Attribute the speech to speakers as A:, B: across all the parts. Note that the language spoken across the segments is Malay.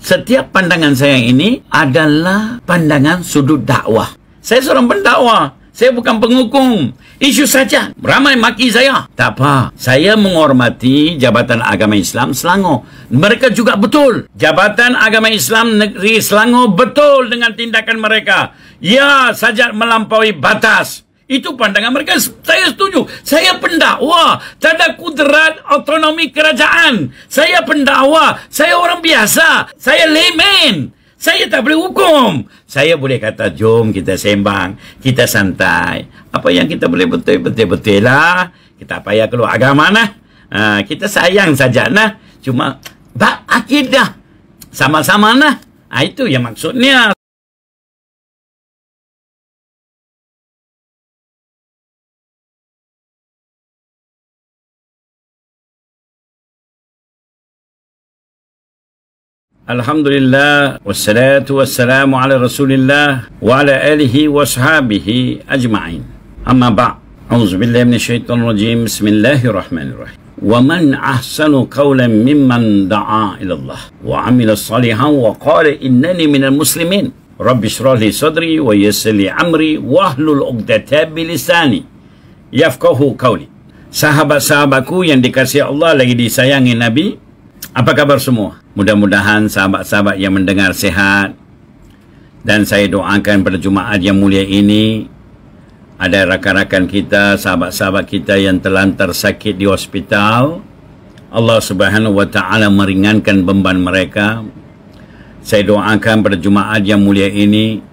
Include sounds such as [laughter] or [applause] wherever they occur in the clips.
A: setiap pandangan saya ini adalah pandangan sudut dakwah. Saya seorang pendakwah. Saya bukan penghukum. Isu saja. Ramai maki saya. Tak apa. Saya menghormati Jabatan Agama Islam Selangor. Mereka juga betul. Jabatan Agama Islam Negeri Selangor betul dengan tindakan mereka. Ya, sajak melampaui batas. Itu pandangan mereka. Saya setuju. Saya pendakwa. Tanda kudrat otonomi kerajaan. Saya pendakwa. Saya orang biasa. Saya layman. Saya tak boleh hukum. Saya boleh kata, jom kita sembang. Kita santai. Apa yang kita boleh betul-betul-betul lah. Kita payah keluar agama lah. Ha, kita sayang saja lah. Cuma, bak akidah. Sama-sama lah. Ha, itu yang maksudnya. الحمد لله والصلاة والسلام على رسول الله وعلى آله وأصحابه أجمعين أما بعد أعوذ بالله من الشيطان الرجيم بسم الله الرحمن الرحيم ومن أحسن قولا ممن دعا إلى الله وعمل صالحا وقال إنني من المسلمين رب اشرح لي صدري ويسر لي أمري واحلل عقدة بلساني يفقه قولي sahabat-sahabatku yang dikasih Allah lagi disayangi Nabi Apa kabar semua? Mudah-mudahan sahabat-sahabat yang mendengar sehat dan saya doakan pada Jumaat yang mulia ini ada rakan-rakan kita, sahabat-sahabat kita yang terlantar sakit di hospital. Allah Subhanahu wa taala meringankan beban mereka. Saya doakan pada Jumaat yang mulia ini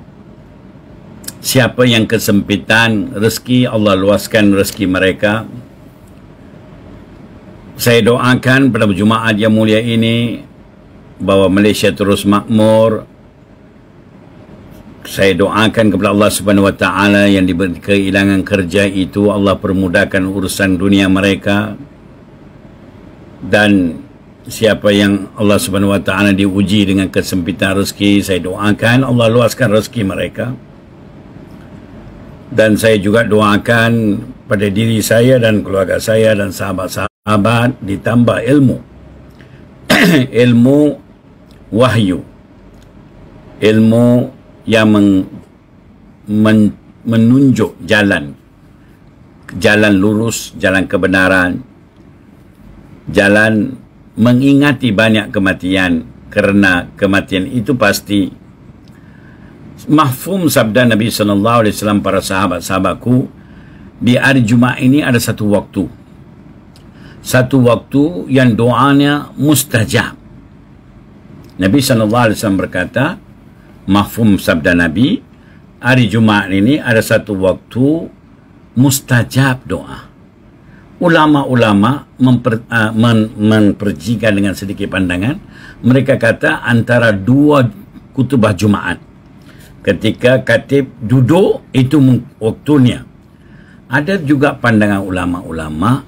A: siapa yang kesempitan rezeki Allah luaskan rezeki mereka saya doakan pada Jumaat yang mulia ini bahawa Malaysia terus makmur. Saya doakan kepada Allah Subhanahu Wa Taala yang diberi kehilangan kerja itu Allah permudahkan urusan dunia mereka dan siapa yang Allah Subhanahu Wa Taala diuji dengan kesempitan rezeki saya doakan Allah luaskan rezeki mereka dan saya juga doakan pada diri saya dan keluarga saya dan sahabat-sahabat abad ditambah ilmu [clears throat] ilmu wahyu ilmu yang men, men, menunjuk jalan jalan lurus jalan kebenaran jalan mengingati banyak kematian kerana kematian itu pasti mahfum sabda Nabi sallallahu alaihi wasallam para sahabat-sahabatku di hari Jumaat ini ada satu waktu satu waktu yang doanya mustajab. Nabi saw berkata, mafhum sabda Nabi, hari Jumaat ini ada satu waktu mustajab doa. Ulama-ulama memper, uh, men, memperjikan dengan sedikit pandangan, mereka kata antara dua kutubah Jumaat. Ketika katib duduk itu waktunya. Ada juga pandangan ulama-ulama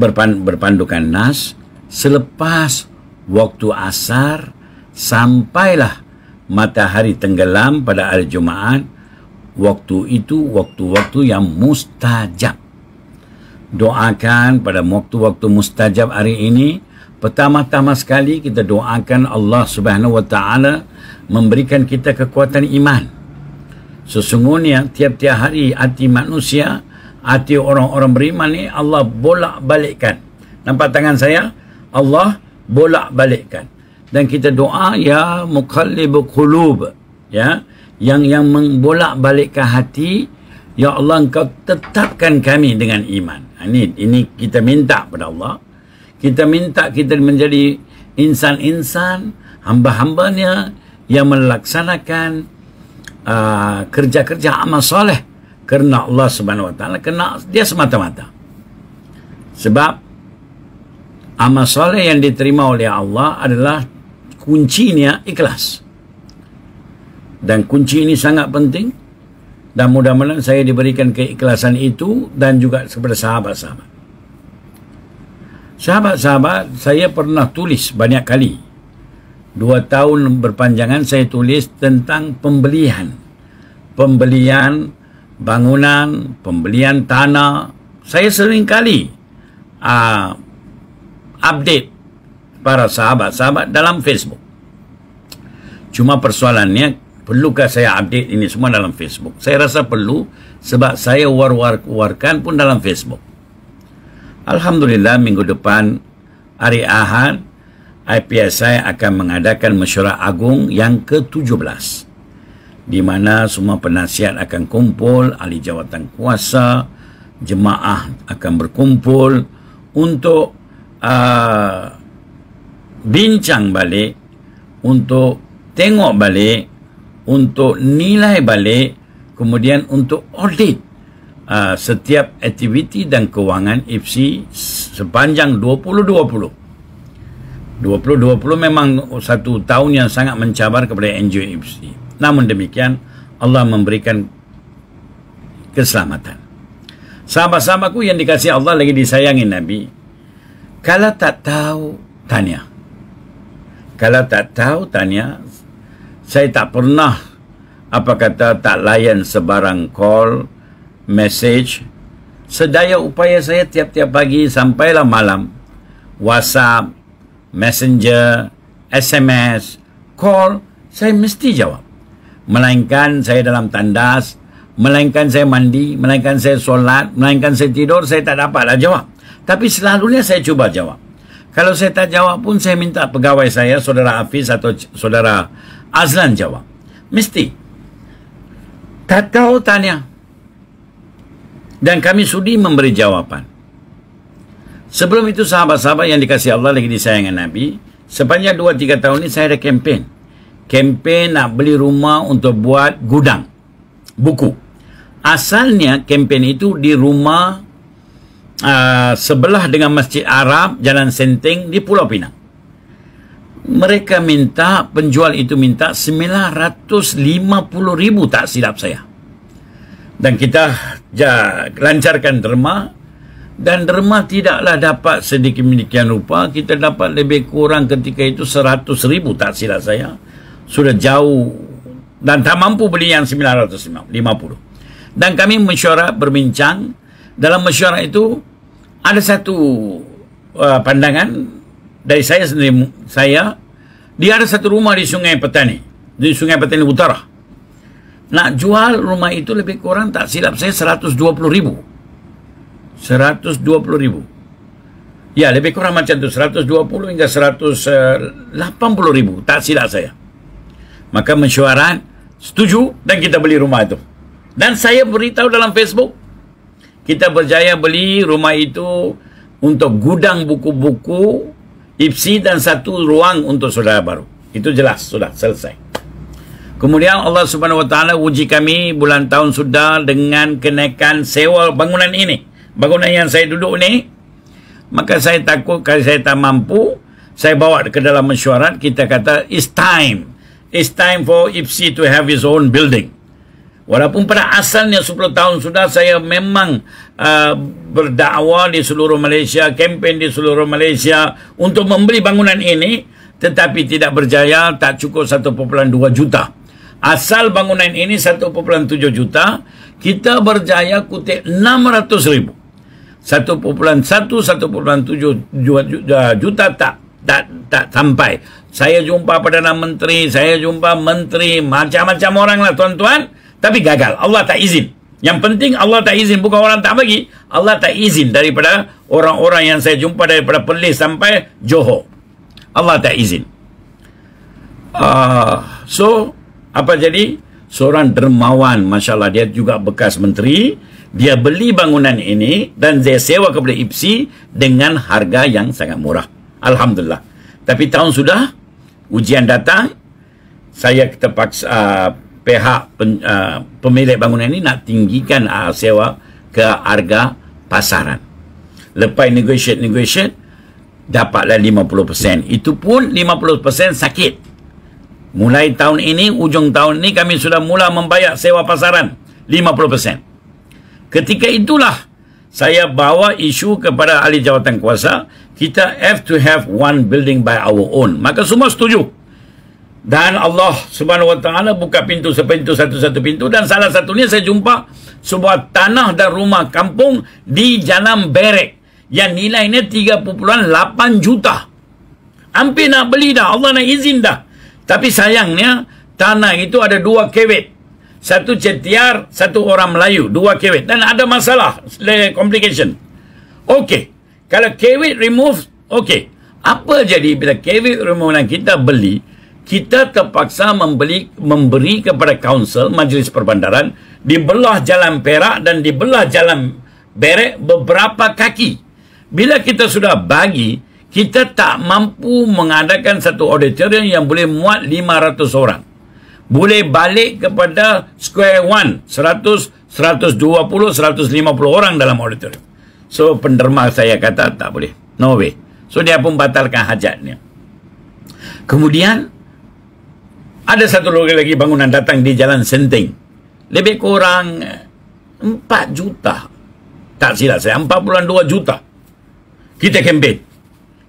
A: berpan, berpandukan nas selepas waktu asar sampailah matahari tenggelam pada hari Jumaat waktu itu waktu-waktu yang mustajab doakan pada waktu-waktu mustajab hari ini pertama-tama sekali kita doakan Allah Subhanahu wa taala memberikan kita kekuatan iman sesungguhnya tiap-tiap hari hati manusia hati orang-orang beriman ni Allah bolak balikkan nampak tangan saya Allah bolak balikkan dan kita doa ya mukallib qulub ya yang yang membolak balikkan hati ya Allah engkau tetapkan kami dengan iman ini ha, ini kita minta pada Allah kita minta kita menjadi insan-insan hamba-hambanya yang melaksanakan uh, kerja-kerja amal soleh kerana Allah Subhanahu Wa Taala kerana dia semata-mata sebab amal soleh yang diterima oleh Allah adalah kuncinya ikhlas dan kunci ini sangat penting dan mudah-mudahan saya diberikan keikhlasan itu dan juga kepada sahabat-sahabat sahabat-sahabat saya pernah tulis banyak kali dua tahun berpanjangan saya tulis tentang pembelian pembelian bangunan, pembelian tanah. Saya sering kali uh, ah, update para sahabat-sahabat dalam Facebook. Cuma persoalannya, perlukah saya update ini semua dalam Facebook? Saya rasa perlu sebab saya war-warkan pun dalam Facebook. Alhamdulillah, minggu depan hari Ahad, IPSI akan mengadakan mesyuarat agung yang ke-17 di mana semua penasihat akan kumpul, ahli jawatan kuasa, jemaah akan berkumpul untuk uh, bincang balik, untuk tengok balik, untuk nilai balik, kemudian untuk audit uh, setiap aktiviti dan kewangan IFC sepanjang 2020. 2020 memang satu tahun yang sangat mencabar kepada NGO IPSI. Namun demikian Allah memberikan keselamatan. Sahabat-sahabatku yang dikasih Allah lagi disayangi Nabi. Kalau tak tahu, tanya. Kalau tak tahu, tanya. Saya tak pernah, apa kata, tak layan sebarang call, message. Sedaya upaya saya tiap-tiap pagi sampailah malam. WhatsApp, Messenger, SMS, call. Saya mesti jawab. Melainkan saya dalam tandas Melainkan saya mandi Melainkan saya solat Melainkan saya tidur Saya tak dapatlah jawab Tapi selalunya saya cuba jawab Kalau saya tak jawab pun Saya minta pegawai saya Saudara Hafiz atau saudara Azlan jawab Mesti Tak tahu tanya Dan kami sudi memberi jawapan Sebelum itu sahabat-sahabat yang dikasih Allah lagi disayangkan Nabi Sepanjang 2-3 tahun ini saya ada kempen kempen nak beli rumah untuk buat gudang buku. Asalnya kempen itu di rumah uh, sebelah dengan Masjid Arab Jalan Senteng di Pulau Pinang. Mereka minta penjual itu minta ribu tak silap saya. Dan kita ja, lancarkan derma dan derma tidaklah dapat sedikit-sedikit rupa kita dapat lebih kurang ketika itu ribu tak silap saya sudah jauh dan tak mampu beli yang 950. Dan kami mesyuarat berbincang. Dalam mesyuarat itu ada satu uh, pandangan dari saya sendiri. Saya, dia ada satu rumah di Sungai Petani. Di Sungai Petani Utara. Nak jual rumah itu lebih kurang tak silap saya 120 ribu. 120 ribu. Ya lebih kurang macam tu 120 hingga 180 eh, ribu. Tak silap saya. Maka mensyuarat setuju dan kita beli rumah itu. Dan saya beritahu dalam Facebook, kita berjaya beli rumah itu untuk gudang buku-buku, ipsi dan satu ruang untuk saudara baru. Itu jelas, sudah selesai. Kemudian Allah Subhanahu Wa uji kami bulan tahun sudah dengan kenaikan sewa bangunan ini. Bangunan yang saya duduk ini. maka saya takut kalau saya tak mampu, saya bawa ke dalam mesyuarat, kita kata, it's time. It's time for Ipsy to have his own building. Walaupun pada asalnya 10 tahun sudah saya memang uh, berdakwah di seluruh Malaysia, kempen di seluruh Malaysia untuk membeli bangunan ini tetapi tidak berjaya, tak cukup 1.2 juta. Asal bangunan ini 1.7 juta, kita berjaya kutip 600 ribu. 1.1, 1.7 juta tak tak tak sampai saya jumpa Perdana Menteri, saya jumpa Menteri, macam-macam orang lah tuan-tuan. Tapi gagal, Allah tak izin. Yang penting Allah tak izin, bukan orang tak bagi. Allah tak izin daripada orang-orang yang saya jumpa daripada Perlis sampai Johor. Allah tak izin. Uh, so, apa jadi? Seorang dermawan, Masya Allah, dia juga bekas menteri. Dia beli bangunan ini dan dia sewa kepada IPSI dengan harga yang sangat murah. Alhamdulillah. Tapi tahun sudah 2019 ujian datang saya terpaksa uh, ah, pihak pen, uh, pemilik bangunan ini nak tinggikan uh, sewa ke harga pasaran lepas negotiate negotiate dapatlah 50% itu pun 50% sakit mulai tahun ini ujung tahun ini kami sudah mula membayar sewa pasaran 50% ketika itulah saya bawa isu kepada ahli jawatan kuasa kita have to have one building by our own maka semua setuju dan Allah subhanahu wa ta'ala buka pintu sepintu satu-satu pintu dan salah satunya saya jumpa sebuah tanah dan rumah kampung di Jalan Berek yang nilainya 3.8 juta hampir nak beli dah Allah nak izin dah tapi sayangnya tanah itu ada dua kewet satu cetiar, satu orang Melayu, dua kewit Dan ada masalah, complication. Okey, kalau kewit remove, okey. Apa jadi bila kewit remove dan kita beli, kita terpaksa membeli, memberi kepada kaunsel, majlis perbandaran, di belah jalan perak dan di belah jalan berek beberapa kaki. Bila kita sudah bagi, kita tak mampu mengadakan satu auditorium yang boleh muat 500 orang boleh balik kepada square one. 100, 120, 150 orang dalam auditorium. So, penderma saya kata tak boleh. No way. So, dia pun batalkan hajatnya. Kemudian, ada satu lagi lagi bangunan datang di Jalan Senting. Lebih kurang empat juta. Tak silap saya, empat dua juta. Kita kempen.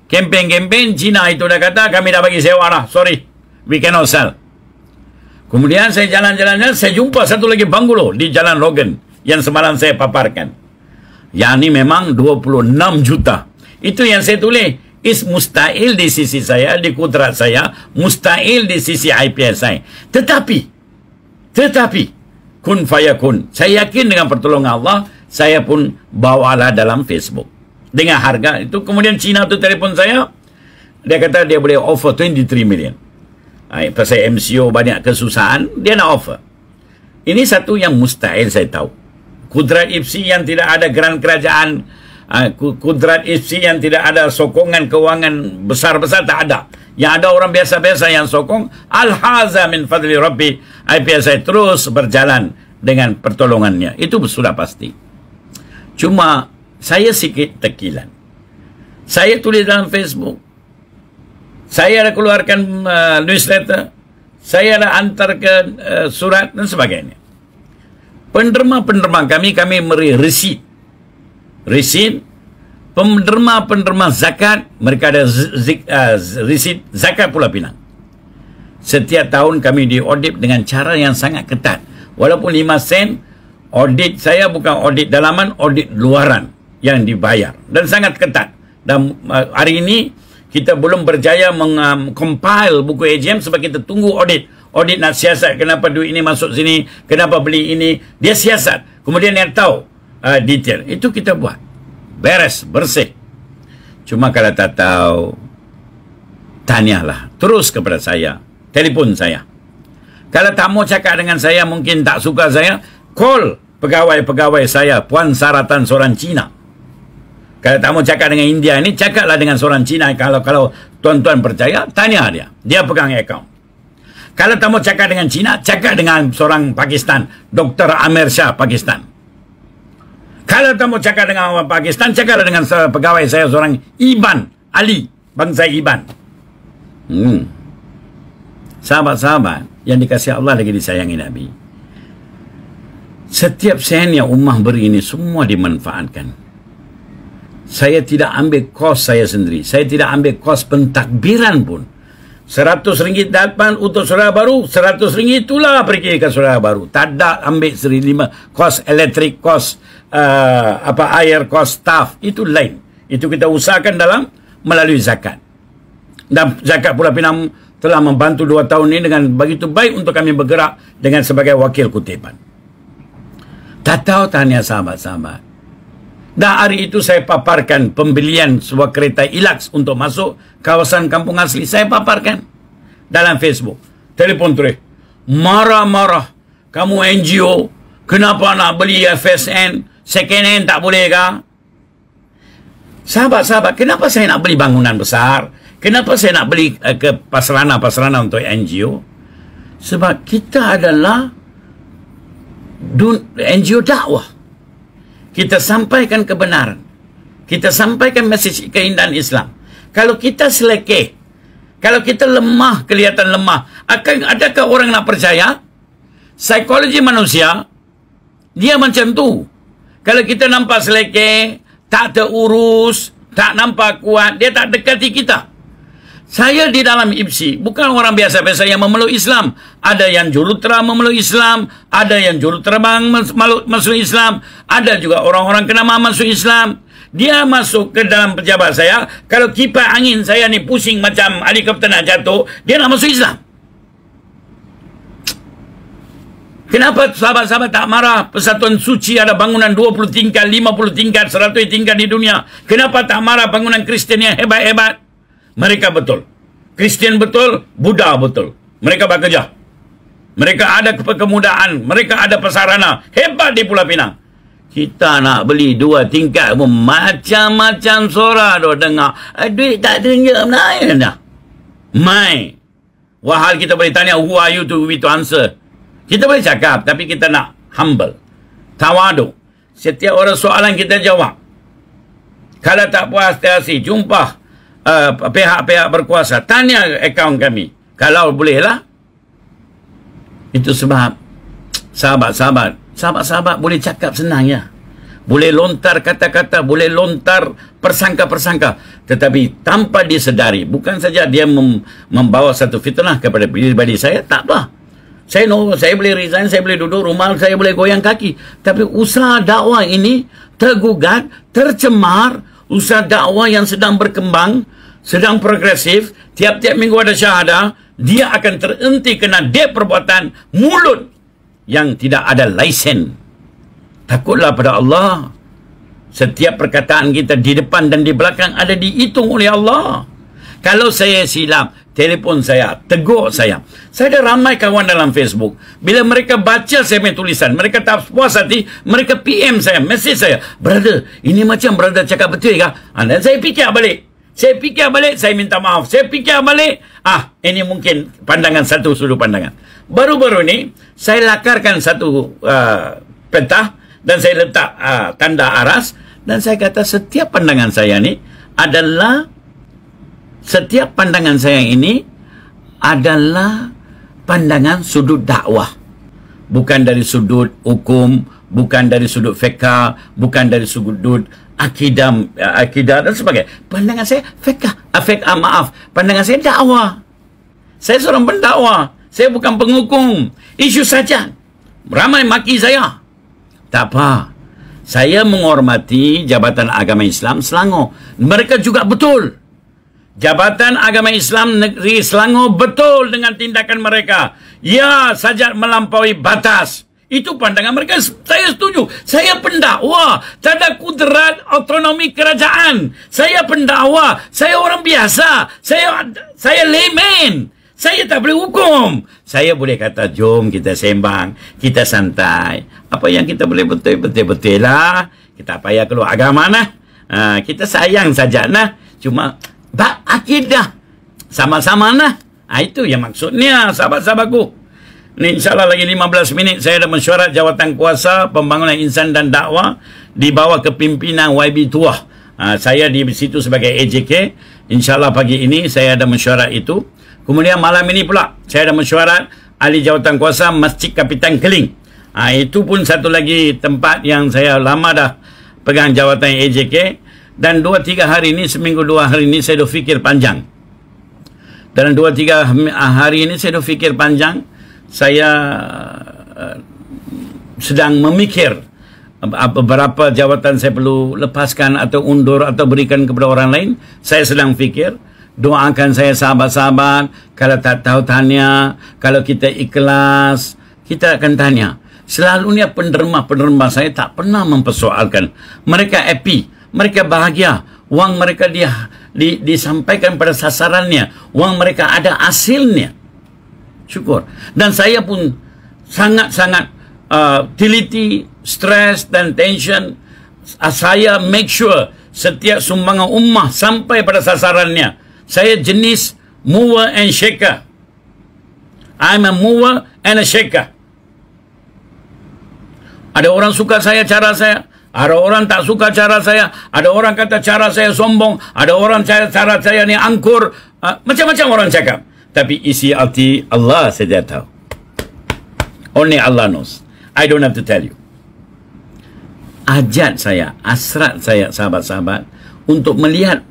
A: Kempen-kempen, Cina itu dah kata kami dah bagi sewa lah. Sorry, we cannot sell. Kemudian saya jalan-jalan, saya jumpa satu lagi bungalow di Jalan Logan yang semalam saya paparkan. Yang ini memang 26 juta. Itu yang saya tulis. Is mustahil di sisi saya, di kudrat saya. Mustahil di sisi IPS saya. Tetapi, tetapi, kun faya kun. Saya yakin dengan pertolongan Allah, saya pun bawalah dalam Facebook. Dengan harga itu. Kemudian Cina tu telefon saya, dia kata dia boleh offer 23 million. Ha, pasal MCO banyak kesusahan, dia nak offer. Ini satu yang mustahil saya tahu. Kudrat IPSI yang tidak ada geran kerajaan, ha, kudrat IPSI yang tidak ada sokongan kewangan besar-besar, tak ada. Yang ada orang biasa-biasa yang sokong, Al-Haza min fadli Rabbi, IPSI terus berjalan dengan pertolongannya. Itu sudah pasti. Cuma, saya sikit tekilan. Saya tulis dalam Facebook, saya dah keluarkan uh, newsletter, saya dah hantarkan uh, surat dan sebagainya. Penderma-penderma kami, kami meri resit. Resit. Penderma-penderma zakat, mereka ada zik, uh, resit zakat pula pinang. Setiap tahun kami diaudit dengan cara yang sangat ketat. Walaupun 5 sen, audit saya bukan audit dalaman, audit luaran yang dibayar. Dan sangat ketat. Dan uh, hari ini, kita belum berjaya mengcompile um, buku AGM sebab kita tunggu audit. Audit nak siasat kenapa duit ini masuk sini, kenapa beli ini. Dia siasat. Kemudian dia tahu uh, detail. Itu kita buat. Beres, bersih. Cuma kalau tak tahu, tanyalah. Terus kepada saya. Telepon saya. Kalau tak mau cakap dengan saya, mungkin tak suka saya, call pegawai-pegawai saya, Puan Saratan seorang Cina. Kalau tak mau cakap dengan India ni, cakaplah dengan seorang Cina. Kalau kalau tuan-tuan percaya, tanya dia. Dia pegang akaun. Kalau tak mau cakap dengan Cina, cakap dengan seorang Pakistan. Dr. Amir Shah, Pakistan. Kalau tak mau cakap dengan orang Pakistan, cakaplah dengan pegawai saya seorang Iban. Ali, bangsa Iban. Hmm. Sahabat-sahabat yang dikasih Allah lagi disayangi Nabi. Setiap sen yang Ummah beri ini semua dimanfaatkan saya tidak ambil kos saya sendiri. Saya tidak ambil kos pentakbiran pun. Seratus ringgit dapat untuk saudara baru, seratus ringgit itulah pergi ke saudara baru. Tak ada ambil seri lima. Kos elektrik, kos uh, apa air, kos staff. Itu lain. Itu kita usahakan dalam melalui zakat. Dan zakat pula pinam telah membantu dua tahun ini dengan begitu baik untuk kami bergerak dengan sebagai wakil kutipan. Tak tahu tanya sahabat-sahabat. Dah hari itu saya paparkan pembelian sebuah kereta Ilax untuk masuk kawasan kampung asli. Saya paparkan dalam Facebook. Telepon terik. Marah-marah. Kamu NGO. Kenapa nak beli FSN? Second hand tak boleh kah? Sahabat-sahabat, kenapa saya nak beli bangunan besar? Kenapa saya nak beli uh, ke pasrana-pasrana untuk NGO? Sebab kita adalah NGO dakwah kita sampaikan kebenaran kita sampaikan mesej keindahan Islam kalau kita selekeh kalau kita lemah kelihatan lemah akan adakah orang nak percaya psikologi manusia dia macam tu kalau kita nampak selekeh tak terurus tak nampak kuat dia tak dekati kita saya di dalam IPSI bukan orang biasa-biasa yang memeluk Islam. Ada yang jurutera memeluk Islam, ada yang jurutera bang masuk Islam, ada juga orang-orang kenama masuk Islam. Dia masuk ke dalam pejabat saya, kalau kipas angin saya ni pusing macam helikopter nak jatuh, dia nak masuk Islam. Kenapa sahabat-sahabat tak marah persatuan suci ada bangunan 20 tingkat, 50 tingkat, 100 tingkat di dunia? Kenapa tak marah bangunan Kristen yang hebat-hebat? Mereka betul. Kristian betul, Buddha betul. Mereka bekerja. Mereka ada kepemudaan, mereka ada pesarana. Hebat di Pulau Pinang. Kita nak beli dua tingkat pun macam-macam suara dah dengar. Eh, duit tak tunjuk menaik kan dah. Mai. Wahal kita boleh tanya who are you to be to answer. Kita boleh cakap tapi kita nak humble. Tawadu. Setiap orang soalan kita jawab. Kalau tak puas, terasi. jumpah. Eh, pihak-pihak uh, berkuasa tanya akaun kami kalau bolehlah itu sebab sahabat-sahabat sahabat-sahabat boleh cakap senang ya boleh lontar kata-kata boleh lontar persangka-persangka tetapi tanpa disedari bukan saja dia mem- membawa satu fitnah kepada pribadi saya tak apa saya no saya boleh resign, saya boleh duduk rumah, saya boleh goyang kaki. Tapi usaha dakwah ini tergugat, tercemar, usaha dakwah yang sedang berkembang, sedang progresif, tiap-tiap minggu ada syahadah, dia akan terhenti kena dia perbuatan mulut yang tidak ada lisen. Takutlah pada Allah. Setiap perkataan kita di depan dan di belakang ada dihitung oleh Allah. Kalau saya silap, telefon saya, tegur saya. Saya ada ramai kawan dalam Facebook. Bila mereka baca saya punya tulisan, mereka tak puas hati, mereka PM saya, message saya. Brother, ini macam brother cakap betul ke? Ha, dan saya fikir balik. Saya fikir balik, saya minta maaf. Saya fikir balik, ah ini mungkin pandangan satu sudut pandangan. Baru-baru ini saya lakarkan satu uh, ah, pentah dan saya letak uh, tanda aras. Dan saya kata setiap pandangan saya ni adalah setiap pandangan saya ini adalah pandangan sudut dakwah bukan dari sudut hukum bukan dari sudut fiqh bukan dari sudut akidah akidah dan sebagainya pandangan saya fiqh afek ah, ah, maaf pandangan saya dakwah saya seorang pendakwah saya bukan penghukum isu saja ramai maki saya tak apa saya menghormati jabatan agama Islam Selangor mereka juga betul Jabatan Agama Islam Negeri Selangor betul dengan tindakan mereka. Ya, sajak melampaui batas. Itu pandangan mereka. Saya setuju. Saya pendakwa. Tak ada kudrat otonomi kerajaan. Saya pendakwa. Saya orang biasa. Saya saya layman. Saya tak boleh hukum. Saya boleh kata, jom kita sembang. Kita santai. Apa yang kita boleh betul-betul-betul lah. Kita payah keluar agama lah. Ha, kita sayang saja lah. Cuma bab akidah. Sama-sama lah. Ha, itu yang maksudnya sahabat-sahabatku. Ini insyaAllah lagi 15 minit saya ada mesyuarat jawatan kuasa pembangunan insan dan dakwah di bawah kepimpinan YB Tuah. Ha, saya di situ sebagai AJK. InsyaAllah pagi ini saya ada mesyuarat itu. Kemudian malam ini pula saya ada mesyuarat ahli jawatan kuasa Masjid Kapitan Keling. Ha, itu pun satu lagi tempat yang saya lama dah pegang jawatan AJK. Dan dua tiga hari ini, seminggu dua hari ini saya dah fikir panjang. Dalam dua tiga hari ini saya dah fikir panjang. Saya uh, sedang memikir eh, beberapa jawatan saya perlu lepaskan atau undur atau berikan kepada orang lain. Saya sedang fikir. Doakan saya sahabat-sahabat. Kalau tak tahu tanya. Kalau kita ikhlas. Kita akan tanya. Selalunya penderma-penderma saya tak pernah mempersoalkan. Mereka happy mereka bahagia wang mereka dia di, disampaikan pada sasarannya wang mereka ada hasilnya syukur dan saya pun sangat-sangat uh, teliti stress dan tension ah, saya make sure setiap sumbangan ummah sampai pada sasarannya saya jenis mover and shaker I'm a mover and a shaker ada orang suka saya cara saya ada orang tak suka cara saya. Ada orang kata cara saya sombong. Ada orang cara, cara saya ni angkur. Ah, macam-macam orang cakap. Tapi isi hati Allah saja tahu. Only Allah knows. I don't have to tell you. Ajat saya, asrat saya sahabat-sahabat untuk melihat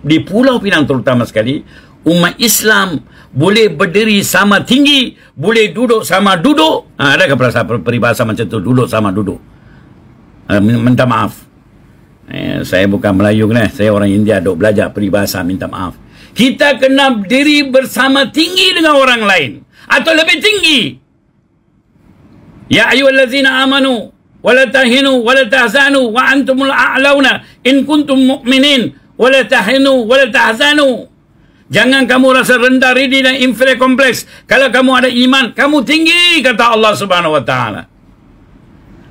A: di Pulau Pinang terutama sekali umat Islam boleh berdiri sama tinggi, boleh duduk sama duduk. Ha, adakah peribahasa macam tu, duduk sama duduk? uh, minta maaf. Eh, saya bukan Melayu kan? Eh. Saya orang India. dok belajar peribahasa minta maaf. Kita kena diri bersama tinggi dengan orang lain. Atau lebih tinggi. Ya ayuh lazina amanu. Wala tahinu wala tahzanu. Wa antumul aalouna, In kuntum mu'minin. Wala tahinu wala tahzanu. Jangan kamu rasa rendah, ready dan inferior kompleks. Kalau kamu ada iman, kamu tinggi kata Allah Subhanahu Wa Taala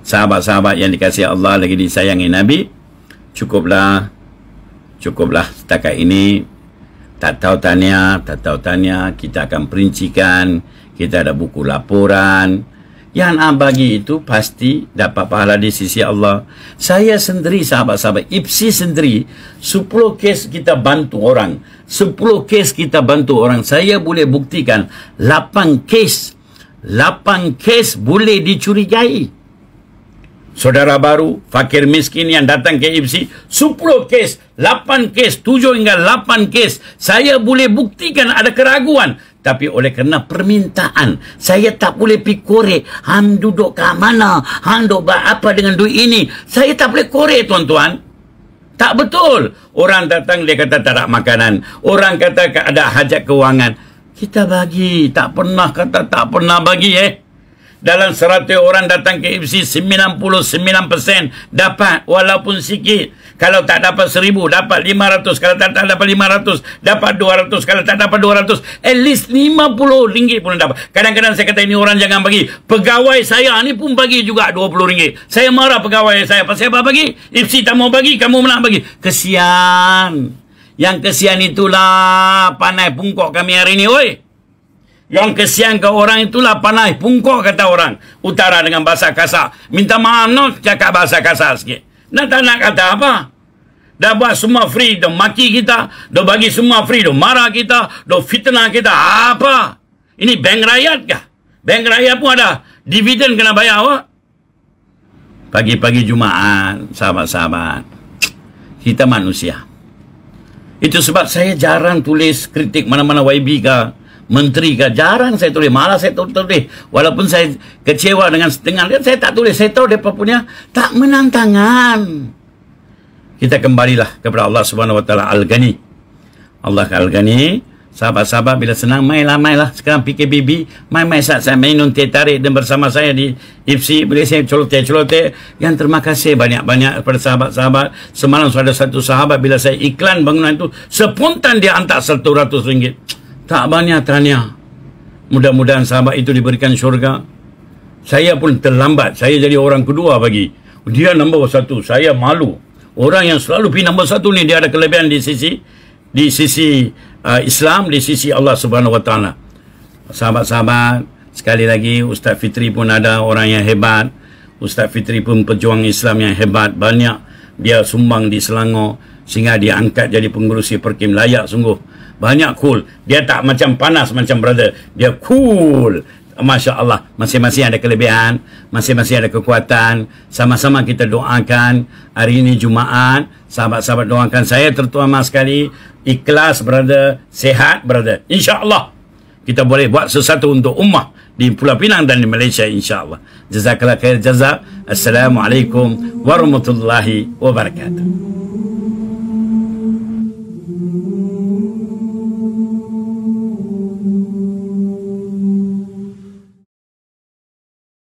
A: sahabat-sahabat yang dikasih Allah lagi disayangi Nabi cukuplah cukuplah setakat ini tak tahu tanya tak tahu tanya kita akan perincikan kita ada buku laporan yang A bagi itu pasti dapat pahala di sisi Allah. Saya sendiri sahabat-sahabat, Ipsi sendiri, 10 kes kita bantu orang. 10 kes kita bantu orang. Saya boleh buktikan 8 kes. 8 kes boleh dicurigai. Saudara baru, fakir miskin yang datang ke IBSI, 10 kes, 8 kes, 7 hingga 8 kes. Saya boleh buktikan ada keraguan. Tapi oleh kerana permintaan, saya tak boleh pergi korek. Han duduk ke mana? Han duduk buat apa dengan duit ini? Saya tak boleh korek, tuan-tuan. Tak betul. Orang datang, dia kata tak ada makanan. Orang kata ada hajat kewangan. Kita bagi. Tak pernah kata tak pernah bagi, eh dalam 100 orang datang ke IFC 99% dapat walaupun sikit kalau tak dapat 1000 dapat 500 kalau tak, tak dapat 500 dapat 200 kalau tak dapat 200 at least 50 ringgit pun dapat kadang-kadang saya kata ini orang jangan bagi pegawai saya ni pun bagi juga 20 ringgit saya marah pegawai saya pasal apa bagi IFC tak mau bagi kamu nak bagi kesian yang kesian itulah panai bungkok kami hari ini oi yang kesian ke orang itulah panai. Pungkok kata orang. Utara dengan bahasa kasar. Minta maaf no cakap bahasa kasar sikit. Nak tak nak kata apa? Dah buat semua free. Dah maki kita. Dah bagi semua free. Dah marah kita. Dah fitnah kita. Apa? Ini bank rakyat kah? Bank rakyat pun ada. Dividen kena bayar awak. Pagi-pagi Jumaat. Sahabat-sahabat. Kita manusia. Itu sebab saya jarang tulis kritik mana-mana YB kah menteri ke jarang saya tulis malah saya tulis walaupun saya kecewa dengan setengah kan saya tak tulis saya tahu depa punya tak menantangan kita kembalilah kepada Allah Subhanahu wa taala al-Ghani Allah al-Ghani sahabat-sahabat bila senang mainlah mainlah sekarang PKBB main-main saat saya main nanti tarik dan bersama saya di IFSI boleh saya colote-colote yang terima kasih banyak-banyak kepada sahabat-sahabat semalam sudah ada satu sahabat bila saya iklan bangunan itu sepuntan dia hantar rm ringgit. Tak banyak tanya. Mudah-mudahan sahabat itu diberikan syurga. Saya pun terlambat. Saya jadi orang kedua bagi. Dia nombor satu. Saya malu. Orang yang selalu pergi nombor satu ni, dia ada kelebihan di sisi di sisi uh, Islam, di sisi Allah Subhanahu SWT. Sahabat-sahabat, sekali lagi Ustaz Fitri pun ada orang yang hebat. Ustaz Fitri pun pejuang Islam yang hebat. Banyak dia sumbang di Selangor sehingga dia angkat jadi pengurusi Perkim layak sungguh banyak cool. Dia tak macam panas macam brother. Dia cool. Masya Allah. Masing-masing ada kelebihan. Masing-masing ada kekuatan. Sama-sama kita doakan. Hari ini Jumaat. Sahabat-sahabat doakan saya terutama sekali. Ikhlas brother. Sehat brother. Insya Allah. Kita boleh buat sesuatu untuk ummah di Pulau Pinang dan di Malaysia Insya Allah. Jazakallah khair jazak. Assalamualaikum warahmatullahi wabarakatuh.